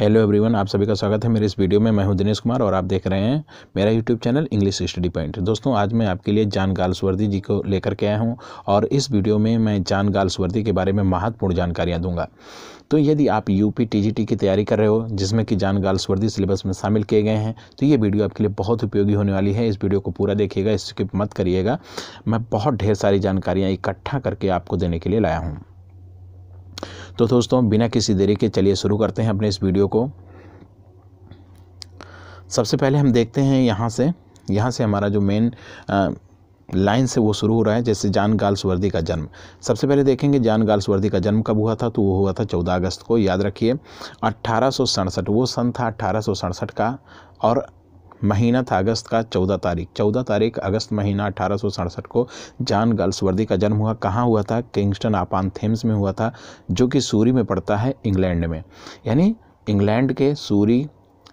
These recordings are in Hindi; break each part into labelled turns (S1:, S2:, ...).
S1: हेलो एवरीवन आप सभी का स्वागत है मेरे इस वीडियो में मैं हूं दिनेश कुमार और आप देख रहे हैं मेरा YouTube channel English study point दोस्तों आज मैं आपके लिए जान गाल्सवर्दी जी को लेकर के आया हूं और इस वीडियो में मैं जान गाल्सवर्दी के बारे में महत्वपूर्ण जानकारियां दूंगा तो यदि आप यू पी की तैयारी कर रहे हो जिसमें कि जान गाल्सवर्दी सिलेबस में शामिल किए गए हैं तो ये वीडियो आपके लिए बहुत उपयोगी होने वाली है इस वीडियो को पूरा देखिएगा स्किप मत करिएगा मैं बहुत ढेर सारी जानकारियाँ इकट्ठा करके आपको देने के लिए लाया हूँ तो दोस्तों बिना किसी देरी के चलिए शुरू करते हैं अपने इस वीडियो को सबसे पहले हम देखते हैं यहाँ से यहाँ से हमारा जो मेन लाइन से वो शुरू हो रहा है जैसे जान वर्दी का जन्म सबसे पहले देखेंगे जान वर्दी का जन्म कब हुआ था तो वो हुआ था 14 अगस्त को याद रखिए अट्ठारह वो सन था अट्ठारह का और महीना था अगस्त का चौदह तारीख चौदह तारीख अगस्त महीना अठारह को जॉन गर्ल्सवर्दी का जन्म हुआ कहाँ हुआ था किंगस्टन आपान थेम्स में हुआ था जो कि सूरी में पड़ता है इंग्लैंड में यानी इंग्लैंड के सूरी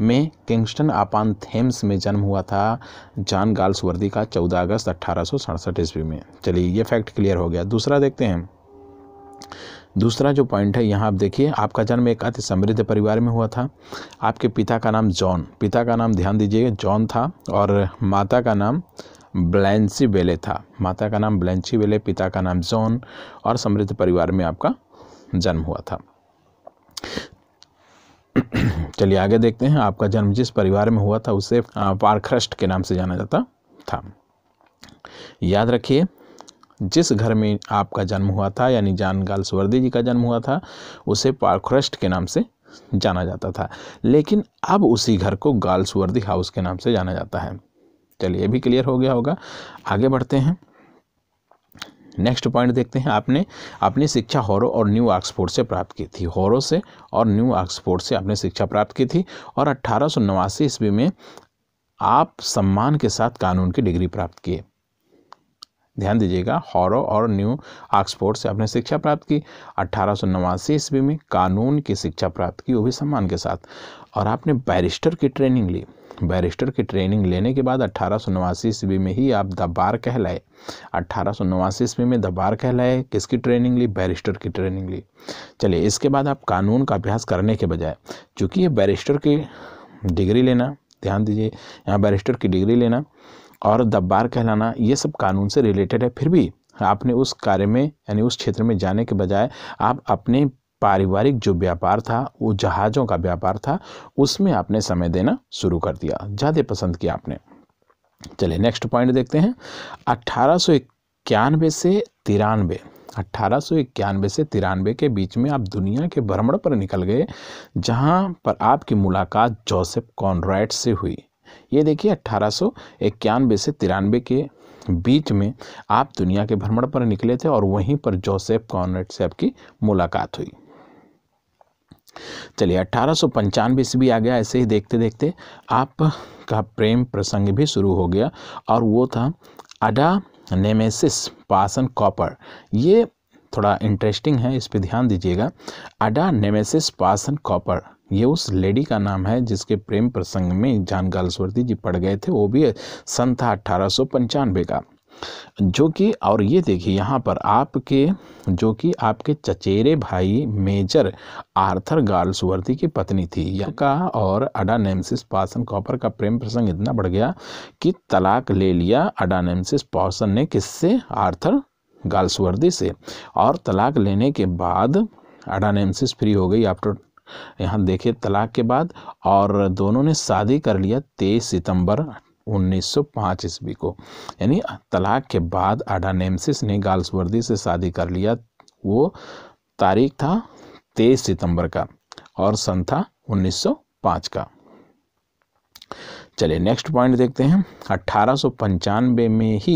S1: में किंगस्टन आपान थेम्स में जन्म हुआ था जान गाल्सवर्दी का 14 अगस्त अट्ठारह ईस्वी में चलिए ये फैक्ट क्लियर हो गया दूसरा देखते हैं दूसरा जो पॉइंट है यहाँ आप देखिए आपका जन्म एक अति समृद्ध परिवार में हुआ था आपके पिता का नाम जॉन पिता का नाम ध्यान दीजिए जॉन था और माता का नाम ब्लैंसी वेले था माता का नाम ब्लैंसी वेले पिता का नाम जॉन और समृद्ध परिवार में आपका जन्म हुआ था चलिए आगे देखते हैं आपका जन्म जिस परिवार में हुआ था उसे पारख्रस्ट के नाम से जाना जाता था याद रखिए जिस घर में आपका जन्म हुआ था यानी जानगाल सुवर्दी जी का जन्म हुआ था उसे पारख्रस्ट के नाम से जाना जाता था लेकिन अब उसी घर को गाल सुवर्दी हाउस के नाम से जाना जाता है चलिए भी क्लियर हो गया होगा आगे बढ़ते हैं नेक्स्ट पॉइंट देखते हैं आपने अपनी शिक्षा हॉरो और न्यू ऑक्सफोर्ड से प्राप्त की थी हॉरो से और न्यू ऑक्सफोर्ड से आपने शिक्षा प्राप्त की थी और नवासी ईस्वी में आप सम्मान के साथ कानून की डिग्री प्राप्त किए ध्यान दीजिएगा हॉरो और न्यू ऑक्सफोर्ड से आपने शिक्षा प्राप्त की अट्ठारह ईस्वी में कानून की शिक्षा प्राप्त की वो भी सम्मान के साथ और आपने बैरिस्टर की ट्रेनिंग ली बैरिस्टर की ट्रेनिंग लेने के बाद अट्ठारह ईस्वी में ही आप दबार कहलाए अट्ठारह ईस्वी में दबार कहलाए किसकी ट्रेनिंग ली बैरिस्टर की ट्रेनिंग ली चलिए इसके बाद आप कानून का अभ्यास करने के बजाय चूँकि ये बैरिस्टर की डिग्री लेना ध्यान दीजिए यहाँ बैरिस्टर की डिग्री लेना और दब्बार कहलाना ये सब कानून से रिलेटेड है फिर भी आपने उस कार्य में यानी उस क्षेत्र में जाने के बजाय आप अपने पारिवारिक जो व्यापार था वो जहाज़ों का व्यापार था उसमें आपने समय देना शुरू कर दिया ज़्यादा पसंद किया आपने चलिए नेक्स्ट पॉइंट देखते हैं अट्ठारह से तिरानवे अट्ठारह से तिरानवे के बीच में आप दुनिया के भ्रमण पर निकल गए जहां पर आपकी मुलाकात जोसेफ कॉनराइड से हुई ये देखिए अट्ठारह से तिरानवे के बीच में आप दुनिया के भ्रमण पर निकले थे और वहीं पर जोसेफ कॉर्नेट से आपकी मुलाकात हुई चलिए अट्ठारह सौ भी आ गया ऐसे ही देखते देखते आप का प्रेम प्रसंग भी शुरू हो गया और वो था अडा नेमेसिस पासन कॉपर ये थोड़ा इंटरेस्टिंग है इस पर ध्यान दीजिएगा अडा नेमेसिस पासन कॉपर ये उस लेडी का नाम है जिसके प्रेम प्रसंग में जान स्वरती जी पढ़ गए थे वो भी सन था अट्ठारह का जो कि और ये देखिए यहाँ पर आपके जो कि आपके चचेरे भाई मेजर आर्थर गार्ल्सवर्थी की पत्नी थी का और अडानेमसिस पासन कॉपर का प्रेम प्रसंग इतना बढ़ गया कि तलाक ले लिया अडानेमसिस पासन ने किससे आर्थर गार्ल्सवर्दी से और तलाक लेने के बाद अडानेमसिस फ्री हो गई आफ्टर यहाँ देखिए तलाक के बाद और दोनों ने शादी कर लिया तेईस सितंबर 1905 ईस्वी को यानी तलाक के बाद आडानेमसिस ने गाल्सवर्दी से शादी कर लिया वो तारीख था तेईस सितंबर का और सन था 1905 का चलिए नेक्स्ट पॉइंट देखते हैं अट्ठारह में ही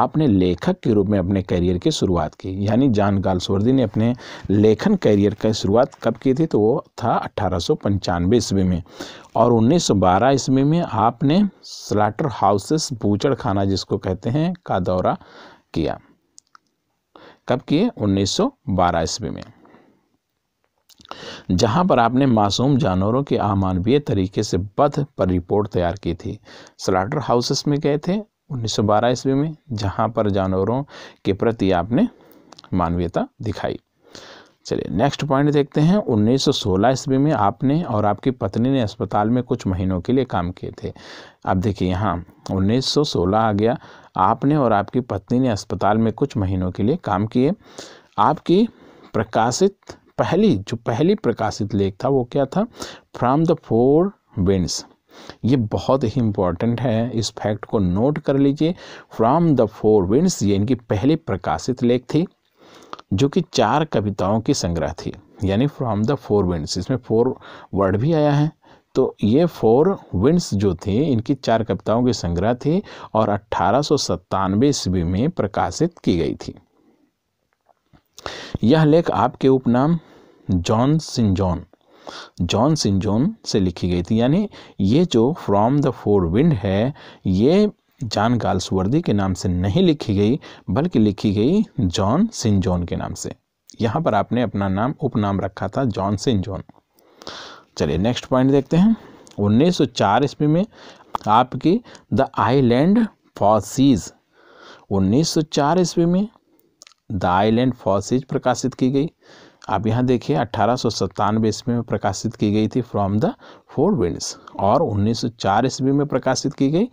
S1: आपने लेखक के रूप में अपने करियर की शुरुआत की यानी जान गालसवर्दी ने अपने लेखन करियर की शुरुआत कब की थी तो वो था अट्ठारह ईस्वी में और 1912 ईस्वी में आपने स्लाटर हाउसेस बूचड़ खाना जिसको कहते हैं का दौरा किया कब किए 1912 ईस्वी में जहां पर आपने मासूम जानवरों के अमानवीय तरीके से बध पर रिपोर्ट तैयार की थी स्लाटर हाउसेस में गए थे 1912 ईस्वी में जहां पर जानवरों के प्रति आपने मानवीयता दिखाई चलिए नेक्स्ट पॉइंट देखते हैं 1916 ईस्वी में आपने और आपकी पत्नी ने अस्पताल में कुछ महीनों के लिए काम किए थे अब देखिए यहाँ 1916 आ गया आपने और आपकी पत्नी ने अस्पताल में कुछ महीनों के लिए काम किए आपकी प्रकाशित पहली जो पहली प्रकाशित लेख था वो क्या था फ्राम द फोर विंड्स ये बहुत ही इम्पॉर्टेंट है इस फैक्ट को नोट कर लीजिए फ्राम द फोर विंड्स ये इनकी पहली प्रकाशित लेख थी जो कि चार कविताओं की संग्रह थी यानी फ्रॉम द फोर विंड्स इसमें फोर वर्ड भी आया है तो ये फोर विंड्स जो थे इनकी चार कविताओं की संग्रह थी और अट्ठारह ईस्वी में प्रकाशित की गई थी यह लेख आपके उपनाम जॉन सिंजॉन जॉन सिंजोन से लिखी गई थी यानी ये जो फ्रॉम द फोर विंड है ये जॉन गाल्सवर्दी के नाम से नहीं लिखी गई बल्कि लिखी गई जॉन सिंजोन के नाम से यहाँ पर आपने अपना नाम उपनाम रखा था जॉन सिंजोन चलिए नेक्स्ट पॉइंट देखते हैं 1904 ईस्वी में आपकी द आईलैंड फॉसीज 1904 ईस्वी में द आइलैंड फॉसिज प्रकाशित की गई आप यहाँ देखिए अट्ठारह सौ सत्तानवे ईस्वी में प्रकाशित की गई थी फ्रॉम द फोर विंड्स और 1904 ईस्वी में प्रकाशित की गई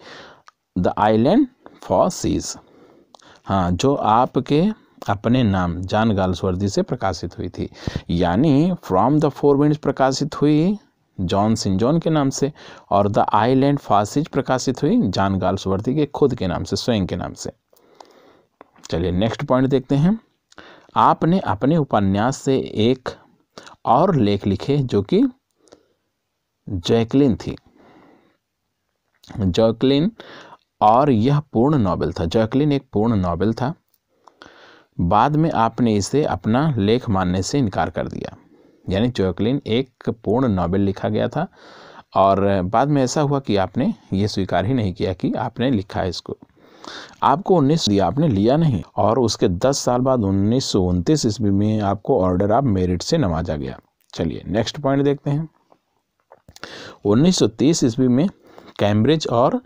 S1: द आइलैंड फॉर सीज हाँ जो आपके अपने नाम जान गालसवर्दी से प्रकाशित हुई थी यानी फ्रॉम द फोर विंड्स प्रकाशित हुई जॉन सिंजॉन के नाम से और द आइलैंड फासिज प्रकाशित हुई जान गाल्सवर्दी के खुद के नाम से स्वयं के नाम से चलिए नेक्स्ट पॉइंट देखते हैं आपने अपने उपन्यास से एक और लेख लिखे जो कि जैकलिन थी जैकलिन और यह पूर्ण नॉवेल था जैकलिन एक पूर्ण नॉवेल था बाद में आपने इसे अपना लेख मानने से इनकार कर दिया यानी जैकलिन एक पूर्ण नॉवेल लिखा गया था और बाद में ऐसा हुआ कि आपने ये स्वीकार ही नहीं किया कि आपने लिखा है इसको आपको उन्नीस दिया आपने लिया नहीं और उसके दस साल बाद उन्नीस सौ उनतीस ईस्वी में आपको ऑर्डर ऑफ मेरिट से नवाजा गया चलिए नेक्स्ट पॉइंट देखते हैं तीस ईस्वी में कैम्ब्रिज और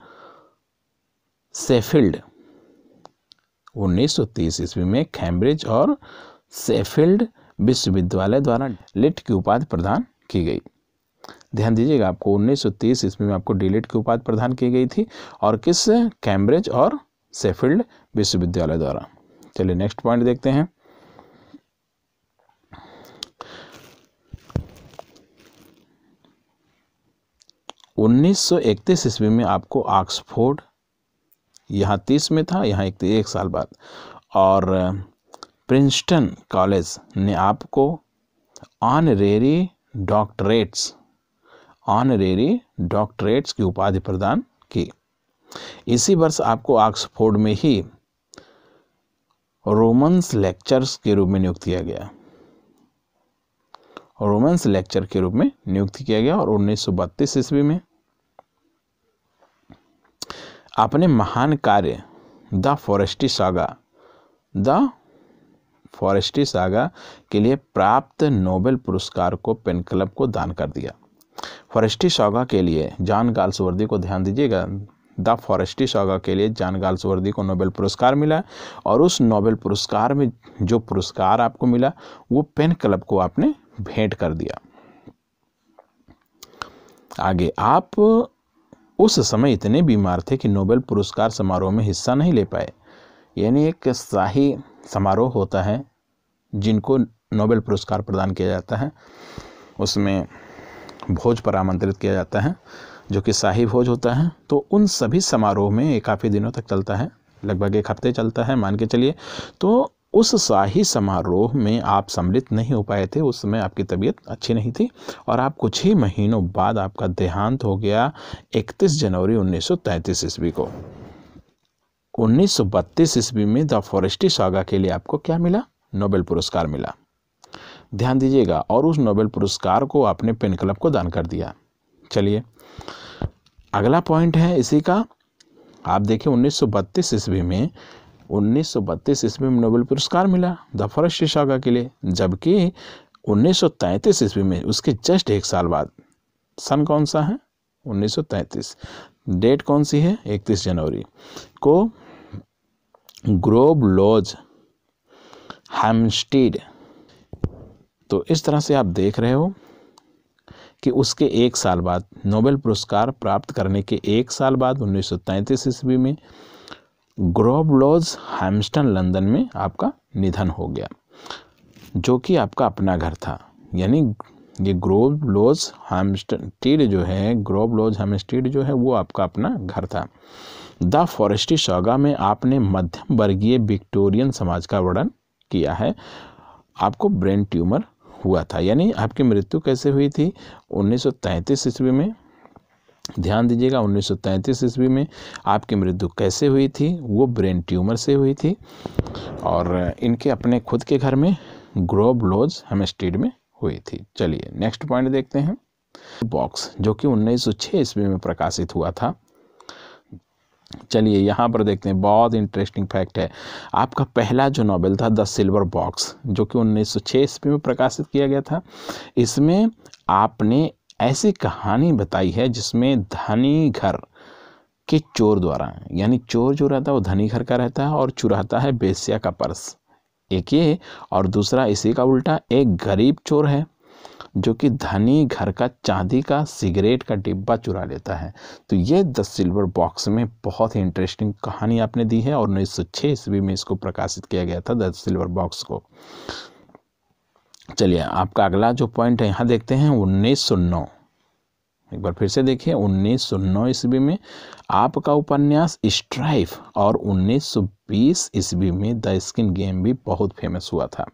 S1: सेफील्ड तीस ईस्वी में कैम्ब्रिज और सेफील्ड विश्वविद्यालय द्वारा लिट की उपाधि प्रदान की गई ध्यान दीजिएगा आपको उन्नीस सौ तीस ईस्वी में आपको डीलेट की उपाधि प्रदान की गई थी और किस कैम्ब्रिज और सेफील्ड विश्वविद्यालय द्वारा चलिए नेक्स्ट पॉइंट देखते हैं उन्नीस सौ इकतीस ईस्वी में आपको ऑक्सफोर्ड यहाँ तीस में था यहाँ एक, एक साल बाद और प्रिंसटन कॉलेज ने आपको ऑनरेरी डॉक्टरेट्स ऑनरेरी डॉक्टरेट्स की उपाधि प्रदान की इसी वर्ष आपको ऑक्सफोर्ड में ही रोमन्स लेक्चर्स के रूप में नियुक्त किया गया रोमन्स लेक्चर के रूप में नियुक्त किया गया और उन्नीस सौ ईस्वी में अपने महान कार्य the Forsyte Saga the Forsyte Saga के लिए प्राप्त नोबेल पुरस्कार को पेन क्लब को दान कर दिया फॉरेस्टी सौगा के लिए जान गाल्सवर्दी को ध्यान दीजिएगा द फॉरेस्टी सौगा के लिए जान गाल्सवर्दी को नोबेल पुरस्कार मिला और उस नोबेल पुरस्कार में जो पुरस्कार आपको मिला वो पेन क्लब को आपने भेंट कर दिया आगे आप उस समय इतने बीमार थे कि नोबेल पुरस्कार समारोह में हिस्सा नहीं ले पाए यानी एक शाही समारोह होता है जिनको नोबेल पुरस्कार प्रदान किया जाता है उसमें भोज पर आमंत्रित किया जाता है जो कि शाही भोज होता है तो उन सभी समारोह में ये काफ़ी दिनों तक चलता है लगभग एक हफ्ते चलता है मान के चलिए तो उस शाही समारोह में आप सम्मिलित नहीं हो पाए थे उस समय आपकी तबीयत अच्छी नहीं थी और आप कुछ ही महीनों बाद आपका देहांत हो गया 31 जनवरी 1933 ईस्वी को 1932 ईस्वी में द फॉरेस्टी सागा के लिए आपको क्या मिला नोबेल पुरस्कार मिला ध्यान दीजिएगा और उस नोबेल पुरस्कार को आपने पेन क्लब को दान कर दिया चलिए अगला पॉइंट है इसी का आप देखिए 1932 ईस्वी में 1932 ईस्वी में नोबेल पुरस्कार मिला द फर्स्ट शिशागा के लिए जबकि 1933 ईस्वी में उसके जस्ट एक साल बाद सन कौन सा है 1933 डेट कौन सी है 31 जनवरी को ग्रोब लॉज हेमस्टीड तो इस तरह से आप देख रहे हो कि उसके एक साल बाद नोबेल पुरस्कार प्राप्त करने के एक साल बाद उन्नीस सौ ईस्वी में ग्रोबलॉज हैम्स्टन लंदन में आपका निधन हो गया जो कि आपका अपना घर था यानी ये ग्रोबलॉज लॉज टीड जो है ग्रोव लॉज हेमस्टीड जो है वो आपका अपना घर था द फॉरेस्टी शौगा में आपने मध्यम वर्गीय विक्टोरियन समाज का वर्णन किया है आपको ब्रेन ट्यूमर हुआ था यानी आपकी मृत्यु कैसे हुई थी 1933 ईस्वी में ध्यान दीजिएगा 1933 ईस्वी में आपकी मृत्यु कैसे हुई थी वो ब्रेन ट्यूमर से हुई थी और इनके अपने खुद के घर में ग्रोब लोज हेमस्टीड में हुई थी चलिए नेक्स्ट पॉइंट देखते हैं बॉक्स जो कि 1906 ईस्वी में प्रकाशित हुआ था चलिए यहाँ पर देखते हैं बहुत इंटरेस्टिंग फैक्ट है आपका पहला जो नॉवल था द सिल्वर बॉक्स जो कि 1906 ईस्वी में प्रकाशित किया गया था इसमें आपने ऐसी कहानी बताई है जिसमें धनी घर के चोर द्वारा यानी चोर जो रहता है वो धनी घर का रहता है और चुराता है बेसिया का पर्स एक ये और दूसरा इसी का उल्टा एक गरीब चोर है जो कि धनी घर का चांदी का सिगरेट का डिब्बा चुरा लेता है तो ये द सिल्वर बॉक्स में बहुत ही इंटरेस्टिंग कहानी आपने दी है और उन्नीस सौ छः ईस्वी में इसको प्रकाशित किया गया था द सिल्वर बॉक्स को चलिए आपका अगला जो पॉइंट है यहाँ देखते हैं उन्नीस सौ नौ एक बार फिर से देखिए उन्नीस ईस्वी में आपका उपन्यास स्ट्राइफ और 1920 ईस्वी में द स्किन गेम भी बहुत फेमस हुआ था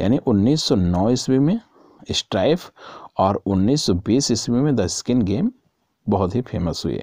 S1: यानी 1909 ईस्वी में स्ट्राइफ और 1920 ईस्वी में द स्किन गेम बहुत ही फेमस हुए